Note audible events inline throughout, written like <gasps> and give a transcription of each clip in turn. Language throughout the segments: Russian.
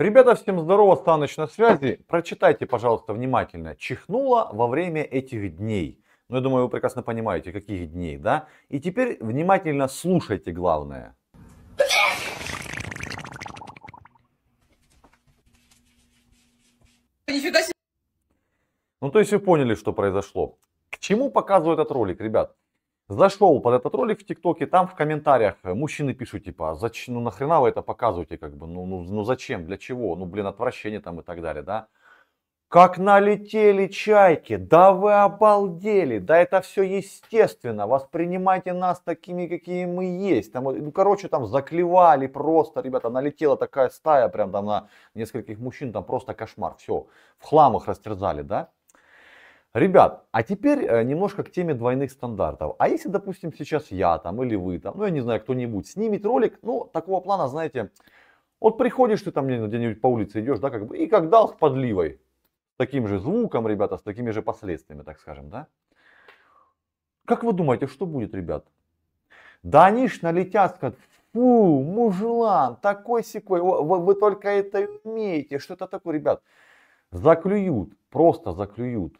Ребята, всем здорово, Станыч на связи. Прочитайте, пожалуйста, внимательно. Чихнула во время этих дней. Ну, я думаю, вы прекрасно понимаете, каких дней, да? И теперь внимательно слушайте главное. Нифига себе. Ну, то есть вы поняли, что произошло. К чему показывает этот ролик, ребят? зашел под этот ролик в ТикТоке, там в комментариях э, мужчины пишут, типа, «А зачем, ну нахрена вы это показываете, как бы, ну, ну, ну зачем, для чего, ну, блин, отвращение там и так далее, да. Как налетели чайки, да вы обалдели, да это все естественно, воспринимайте нас такими, какие мы есть. Там, ну, короче, там заклевали просто, ребята, налетела такая стая, прям там на нескольких мужчин, там просто кошмар, все, в хлам их растерзали, да. Ребят, а теперь э, немножко к теме двойных стандартов. А если, допустим, сейчас я там или вы там, ну я не знаю, кто-нибудь снимет ролик, ну такого плана, знаете, вот приходишь ты там где-нибудь по улице идешь, да, как бы, и как дал с подливой, таким же звуком, ребята, с такими же последствиями, так скажем, да. Как вы думаете, что будет, ребят? Да они ж налетят, скажут, фу, мужлан, такой секой, вы, вы только это умеете, что это такое, ребят. Заклюют, просто заклюют.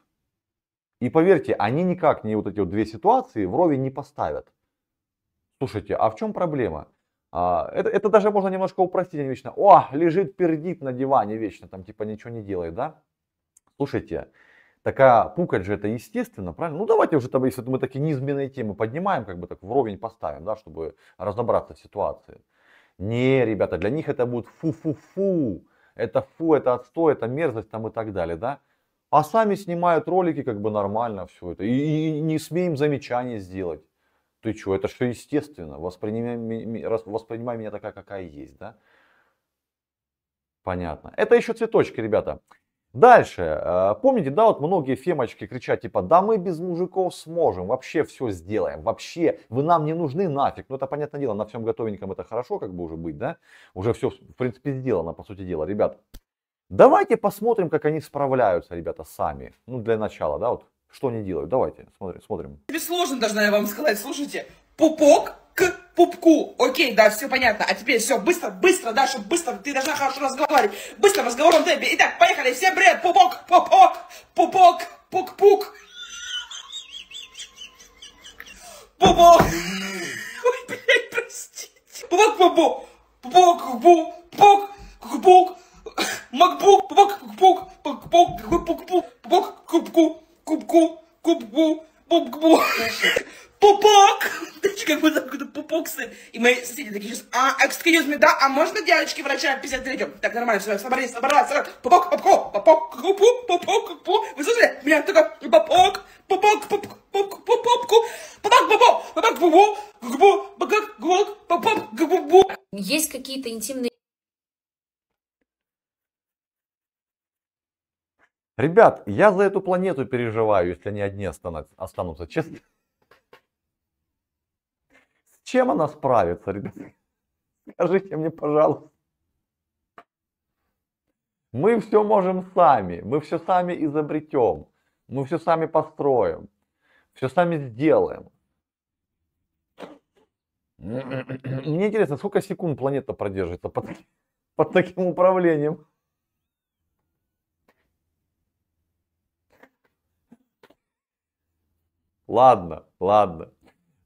И поверьте, они никак не вот эти вот две ситуации вровень не поставят. Слушайте, а в чем проблема? А, это, это даже можно немножко упростить, они вечно, о, лежит пердит на диване вечно, там типа ничего не делает, да? Слушайте, такая пукать же это естественно, правильно? Ну давайте уже, там, если мы такие низменные темы поднимаем, как бы так вровень поставим, да, чтобы разобраться в ситуации. Не, ребята, для них это будет фу-фу-фу, это фу, это отстой, это мерзость там и так далее, да? А сами снимают ролики, как бы нормально все это. И, и не смеем замечаний сделать. Ты что, это что естественно. Воспринимай, воспринимай меня такая, какая есть, да? Понятно. Это еще цветочки, ребята. Дальше. Э, помните, да, вот многие фемочки кричат, типа, да мы без мужиков сможем, вообще все сделаем, вообще вы нам не нужны нафиг. Ну это понятное дело, на всем готовеньком это хорошо как бы уже быть, да? Уже все, в принципе, сделано, по сути дела, ребят. Давайте посмотрим, как они справляются, ребята, сами. Ну, для начала, да, вот что они делают. Давайте, смотрим, смотрим. Тебе сложно, должна я вам сказать. Слушайте, пупок к пупку. Окей, да, все понятно. А теперь все, быстро, быстро, Даша, быстро. Ты должна хорошо разговаривать. Быстро, разговором, разговорном Итак, поехали. Всем бред. Пупок, пупок, пупок, пук-пук. Пупок. Ой, блядь, простите. Пупок, пупок, пупок, пупок, пупок. Макбук, бок, бок, бок, бок, бок, бок, бок, кубку, кубку, кубку, бок, пупок. Знаете, как будто какой-то пупок сын. И мои соседи такие сейчас, а, excuse me, да, а можно девочки врача 53 Так, нормально, все, собрались, собрались, собрались. Пупок, пупок, пупок, пупок, пупок, пупок. Вы слышали? Меня такой, пупок, пупок, пупок, пупок, пупок, пупок, пупок, пупок, пупок, пупок, пупок, пупок, пупок, пупок, Есть какие-то интимные Ребят, я за эту планету переживаю, если они одни останутся, останутся честно. С чем она справится, ребят? Скажите мне, пожалуйста. Мы все можем сами, мы все сами изобретем, мы все сами построим, все сами сделаем. Мне интересно, сколько секунд планета продержится под, под таким управлением? Ладно, ладно.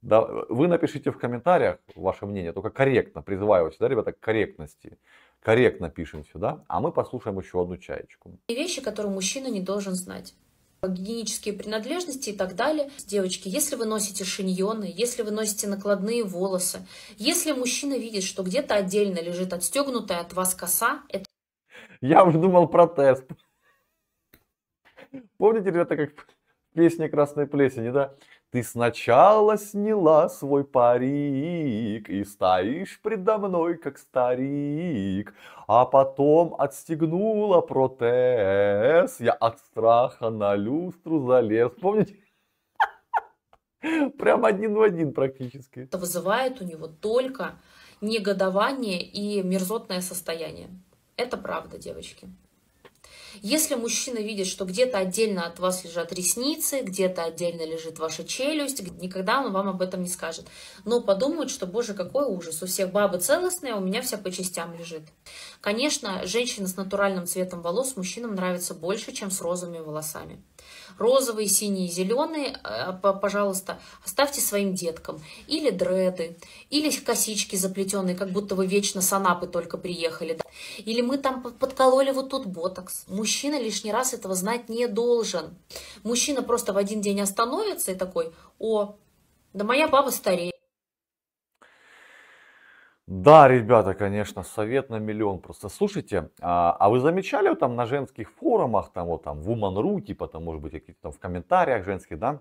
Да, вы напишите в комментариях ваше мнение, только корректно, призываю вас сюда, ребята, к корректности. Корректно пишем сюда, а мы послушаем еще одну чаечку. И вещи, которые мужчина не должен знать гигиенические принадлежности и так далее. Девочки, если вы носите шиньоны, если вы носите накладные волосы, если мужчина видит, что где-то отдельно лежит отстегнутая от вас коса, это... Я уже думал протест. Помните, ребята, как песня красной плесени, да? Ты сначала сняла свой парик и стоишь предо мной, как старик, а потом отстегнула протез, я от страха на люстру залез. Помните? <laughs> Прям один в один практически. Это вызывает у него только негодование и мерзотное состояние. Это правда, девочки. Если мужчина видит, что где-то отдельно от вас лежат ресницы, где-то отдельно лежит ваша челюсть, никогда он вам об этом не скажет. Но подумает, что, боже, какой ужас, у всех бабы целостные, а у меня вся по частям лежит. Конечно, женщина с натуральным цветом волос мужчинам нравится больше, чем с розовыми волосами. Розовые, синие, зеленые, э, пожалуйста, оставьте своим деткам. Или дреды, или косички заплетенные, как будто вы вечно с Анапы только приехали. Или мы там подкололи вот тут ботокс. Мужчина лишний раз этого знать не должен. Мужчина просто в один день остановится и такой, о, да моя баба стареет. Да, ребята, конечно, совет на миллион. Просто слушайте, а, а вы замечали там на женских форумах, там вот там в Уманру, типа там, может быть, какие-то там в комментариях женских, да?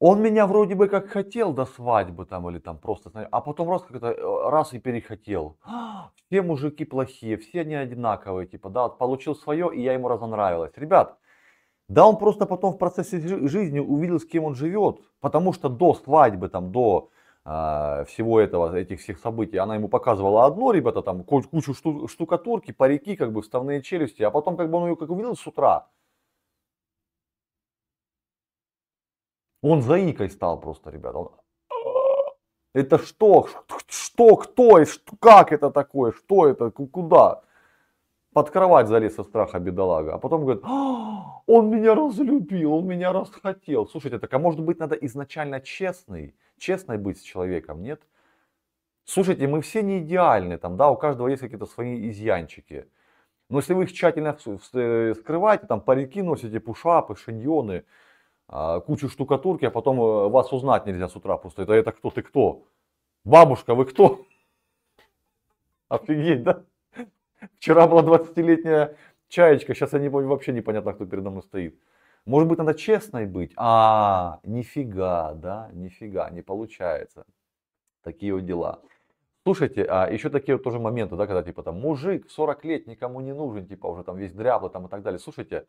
Он меня вроде бы как хотел до свадьбы там или там просто, а потом раз как-то э, раз и перехотел. <gasps> Все мужики плохие, все они одинаковые, типа, да, получил свое, и я ему разонравилась. Ребят, да, он просто потом в процессе жизни увидел, с кем он живет, потому что до свадьбы, там, до а, всего этого, этих всех событий, она ему показывала одно, ребята, там кучу штукатурки, парики, как бы вставные челюсти, а потом как бы он ее как увидел с утра, он заикой стал просто, ребята. «А, это что? Что? Кто? Как это такое? Что это? Куда? Под кровать залез со страха бедолага. А потом говорит, «А, он меня разлюбил, он меня расхотел. Слушайте, так а может быть надо изначально честный? честной быть с человеком, нет? Слушайте, мы все не идеальны, там, да, у каждого есть какие-то свои изъянчики. Но если вы их тщательно э, скрываете, там парики носите, пушапы, шиньоны, а, кучу штукатурки, а потом э, вас узнать нельзя с утра просто. Это, это кто ты кто? Бабушка, вы кто? <laughs> Офигеть, да? Вчера была 20-летняя чаечка, сейчас я не помню, вообще непонятно, кто передо мной стоит. Может быть, надо честной быть. А, нифига, да, нифига, не получается. Такие вот дела. Слушайте, а еще такие вот тоже моменты, да, когда типа там мужик 40 лет никому не нужен, типа уже там весь дряблый там и так далее. Слушайте,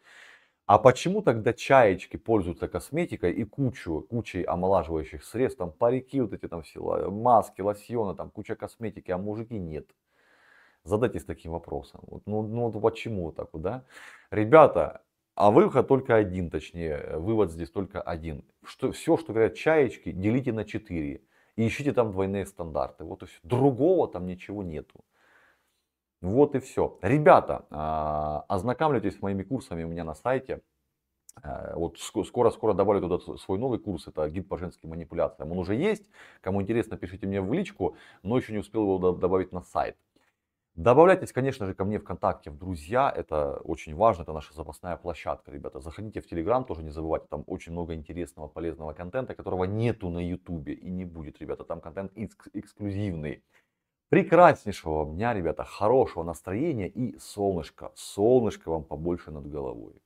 а почему тогда чаечки пользуются косметикой и кучу, кучей омолаживающих средств, там парики вот эти там все, э, маски, лосьоны, там куча косметики, а мужики нет? Задайтесь таким вопросом. ну, ну вот почему так вот, да? Ребята, а выход только один, точнее, э, вывод здесь только один. Что, все, что говорят чаечки, делите на 4. И ищите там двойные стандарты. Вот и все. Другого там ничего нету. Вот и все. Ребята, а, ознакомьтесь с моими курсами у меня на сайте. Э, вот скоро-скоро добавлю туда свой новый курс, это гид по женским манипуляциям. Он уже есть, кому интересно, пишите мне в личку, но еще не успел его добавить на сайт. Добавляйтесь, конечно же, ко мне ВКонтакте в друзья. Это очень важно. Это наша запасная площадка, ребята. Заходите в Телеграм, тоже не забывайте. Там очень много интересного, полезного контента, которого нету на Ютубе и не будет, ребята. Там контент экск- эксклюзивный. Прекраснейшего дня, ребята, хорошего настроения и солнышко. Солнышко вам побольше над головой.